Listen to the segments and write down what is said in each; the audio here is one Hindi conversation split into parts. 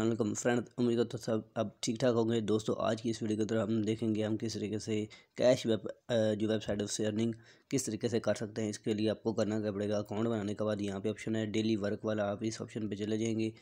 असलम फ्रेंड उम्मीद तो सब अब ठीक ठाक होंगे दोस्तों आज की इस वीडियो के अंदर हम देखेंगे हम किस तरीके से कैश वेब जो वेबसाइट है उससे अर्निंग किस तरीके से कर सकते हैं इसके लिए आपको करना क्या पड़ेगा अकाउंट बनाने के बाद यहाँ पे ऑप्शन है डेली वर्क वाला आप इस ऑप्शन पे चले जाएंगे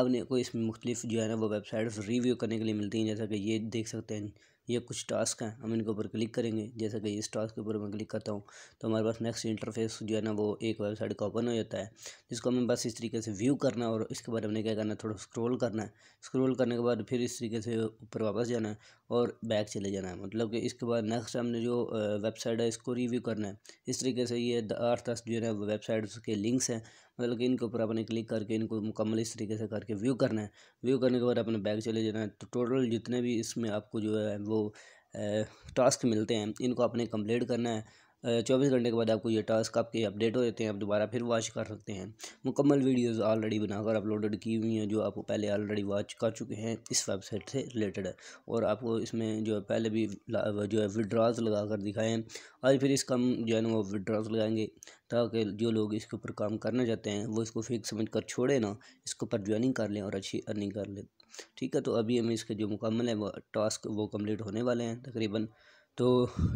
आपने को इसमें मुख्तलिफ जो है ना वो वेबसाइट्स रिव्यू करने के लिए मिलती हैं जैसा कि ये देख सकते हैं ये कुछ टास्क हैं हम इनके ऊपर क्लिक करेंगे जैसा कि इस टास्क के ऊपर मैं क्लिक करता हूँ तो हमारे पास नेक्स्ट इंटरफेस जो है ना वो एक वेबसाइट का ओपन हो जाता है जिसको हमें बस इस तरीके से व्यू करना है और इसके बाद हमने क्या करना है थोड़ा स्क्रॉल करना है स्क्रॉल करने के बाद फिर इस तरीके से ऊपर वापस जाना है और बैक चले जाना है मतलब कि इसके बाद नेक्स्ट हमने जो वेबसाइट है इसको रिव्यू करना है इस तरीके से ये आठ दस जो है वेबसाइट के लिंक्स हैं मतलब कि इनके ऊपर अपने क्लिक करके इनको मुकम्मल इस तरीके से करके व्यू करना है व्यू करने के बाद अपने बैग चले जाना है तो टोटल जितने भी इसमें आपको जो है वो टास्क मिलते हैं इनको आपने कंप्लीट करना है चौबीस घंटे के बाद आपको ये टास्क आपके अपडेट हो जाते हैं आप दोबारा फिर वॉच कर सकते हैं मुकम्मल वीडियोस ऑलरेडी बनाकर अपलोडेड की हुई हैं जो आपको पहले ऑलरेडी वॉच कर चुके हैं इस वेबसाइट से रिलेटेड है और आपको इसमें जो है पहले भी जो है विड्रॉज लगा कर दिखाएँ आज फिर इसका हम जो है ना वो विड्रॉज लगाएंगे ताकि जो लोग इसके ऊपर काम करना चाहते हैं वो इसको फिक्स समझ कर छोड़े ना इसके ऊपर ज्वाइनिंग कर लें और अच्छी अर्निंग कर लें ठीक है तो अभी हम इसके जो मुकम्मल है वो टास्क वो कम्प्लीट होने वाले हैं तकरीबन तो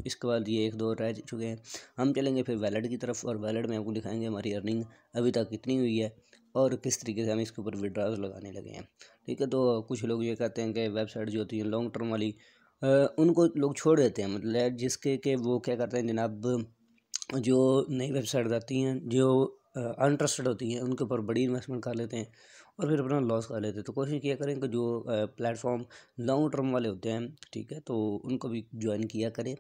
इसके बाद ये एक दो रह चुके हैं हम चलेंगे फिर वैलेट की तरफ और वैलेट में आपको दिखाएंगे हमारी अर्निंग अभी तक कितनी हुई है और किस तरीके से हम इसके ऊपर विड्रॉज लगाने लगे हैं ठीक है तो कुछ लोग ये कहते हैं कि वेबसाइट जो होती है लॉन्ग टर्म वाली उनको लोग छोड़ देते हैं मतलब जिसके के वो क्या करते हैं जनाब जो नई वेबसाइट आती हैं जो अनट्रस्टेड होती हैं उनके ऊपर बड़ी इन्वेस्टमेंट कर लेते हैं और फिर अपना लॉस कर लेते हैं तो कोशिश किया करें कि जो प्लेटफॉर्म लॉन्ग टर्म वाले होते हैं ठीक है तो उनको भी ज्वाइन किया करें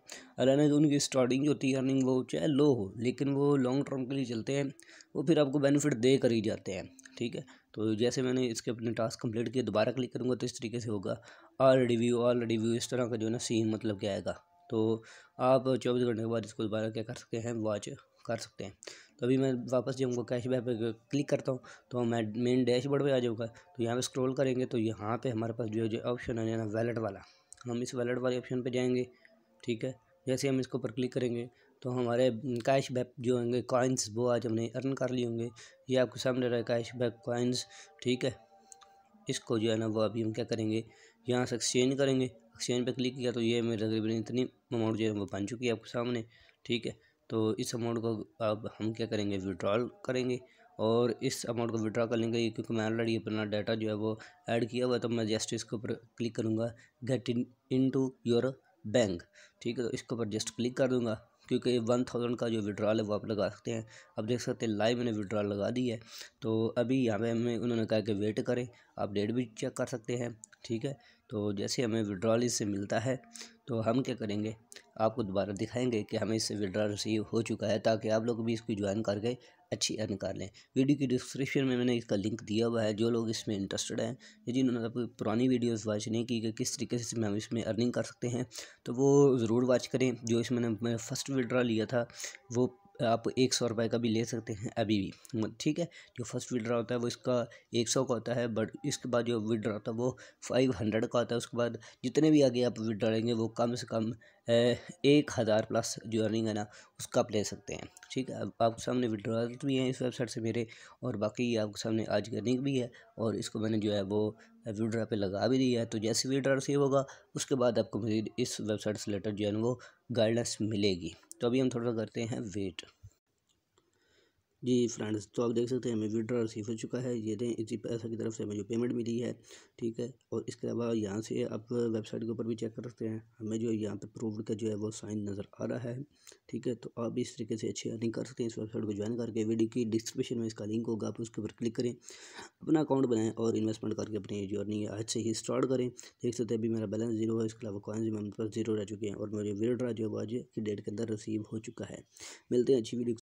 अलाना उनकी स्टार्टिंग जो होती है अर्निंग वो चाहे लो हो लेकिन वो लॉन्ग टर्म के लिए चलते हैं वो फिर आपको बेनिफिट दे कर ही जाते हैं ठीक है तो जैसे मैंने इसके अपने टास्क कंप्लीट किए दोबारा क्लिक करूँगा तो इस तरीके से होगा ऑल रिव्यू ऑल रिव्यू इस तरह का जो है ना सीन मतलब क्या आएगा तो आप चौबीस घंटे के बाद इसको दोबारा क्या कर सकते हैं वॉच कर सकते हैं तो अभी मैं वापस जाऊँगा कैश बैक पर क्लिक करता हूँ तो मैं मेन डैशबोर्ड पर आ जाऊँगा तो यहाँ पर स्क्रोल करेंगे तो यहाँ पर हमारे पास जो जो ऑप्शन है ना वैलेट वाला हम इस वैलेट वाले ऑप्शन पर जाएँगे ठीक है जैसे हम इसके ऊपर क्लिक करेंगे तो हमारे कैश बैक जो होंगे कॉइन्स वो आज हमने अर्न कर लिए होंगे ये आपके सामने रहा है कैश बैक कॉइन्स ठीक है इसको जो है ना वो अभी हम क्या करेंगे यहाँ से एक्सचेंज करेंगे एक्सचेंज पे क्लिक किया तो ये मेरे तकरीबन इतनी अमाउंट जो है वो बन चुकी है आपके सामने ठीक है तो इस अमाउंट को अब हम क्या करेंगे विड्रॉल करेंगे और इस अमाउंट को विड्रॉ कर लेंगे क्योंकि मैं ऑलरेडी अपना डाटा जो है वो ऐड किया हुआ तो मैं जस्ट इसके ऊपर क्लिक करूँगा get in in to your bank ठीक है तो इसके ऊपर जस्ट क्लिक कर दूँगा क्योंकि वन थाउजेंड का जो विड्रॉल है वो आप लगा सकते हैं आप देख सकते हैं लाइव मैंने विड्रॉल लगा दी है तो अभी यहाँ पे हमें उन्होंने कहा कि वेट करें आप डेट भी चेक कर सकते हैं ठीक है तो जैसे हमें विड्रॉल इससे मिलता है तो हम क्या करेंगे आपको दोबारा दिखाएंगे कि हमें इससे विड्रॉल रिसीव हो चुका है ताकि आप लोग भी इसको ज्वाइन करके अच्छी अर्न कर लें वीडियो की डिस्क्रिप्शन में मैंने इसका लिंक दिया हुआ है जो लोग इसमें इंटरेस्टेड हैं यदि उन्होंने पुरानी वीडियोस वॉच नहीं की कि किस तरीके से हम इसमें अर्निंग कर सकते हैं तो वो ज़रूर वॉच करें जो इसमें मैंने फर्स्ट विड्रा लिया था वो आप एक सौ रुपये का भी ले सकते हैं अभी भी ठीक है जो फर्स्ट विड्रा होता है वो इसका एक सौ का होता है बट इसके बाद जो विड्रा होता है वो फाइव हंड्रेड का होता है उसके बाद जितने भी आगे आप विड्रा लेंगे वो कम से कम एक हज़ार प्लस जो अर्निंग है ना उसका आप ले सकते हैं ठीक है आपके सामने विड्रॉल भी हैं इस वेबसाइट से मेरे और बाकी आपके सामने आज की अर्निंग भी है और इसको मैंने जो है वो विड्रा पे लगा भी दिया है तो जैसे विड्रा रिसीव होगा उसके बाद आपको मजीद इस वेबसाइट से लेटर जो है वो गाइडेंस मिलेगी तो अभी हम थोड़ा सा करते हैं वेट जी फ्रेंड्स तो आप देख सकते हैं हमें विड्रा रिसीव हो चुका है ये दें इसी पैसा की तरफ से हमें जो पेमेंट मिली है ठीक है और इसके अलावा यहाँ से आप वेबसाइट के ऊपर भी चेक कर सकते हैं हमें जो यहाँ पे प्रूव का जो है वो साइन नज़र आ रहा है ठीक है तो आप इस तरीके से अच्छी अर्निंग कर सकते हैं इस वेबसाइट को ज्वाइन करके वीडियो की डिस्क्रिप्शन में इसका लिंक होगा आप उसके ऊपर क्लिक करें अपना अकाउंट बनाएं और इन्वेस्टमेंट करके अपनी जो अर्निंग आज से ही स्टार्ट करें देख सकते हैं अभी मेरा बैलेंस जीरो है इसके अलावा कॉइन्स मेरे पास जीरो रह चुके हैं और मेरे विड्रा जो है वो आज की डेट के अंदर रिसीव हो चुका है मिलते हैं अच्छी वीडियो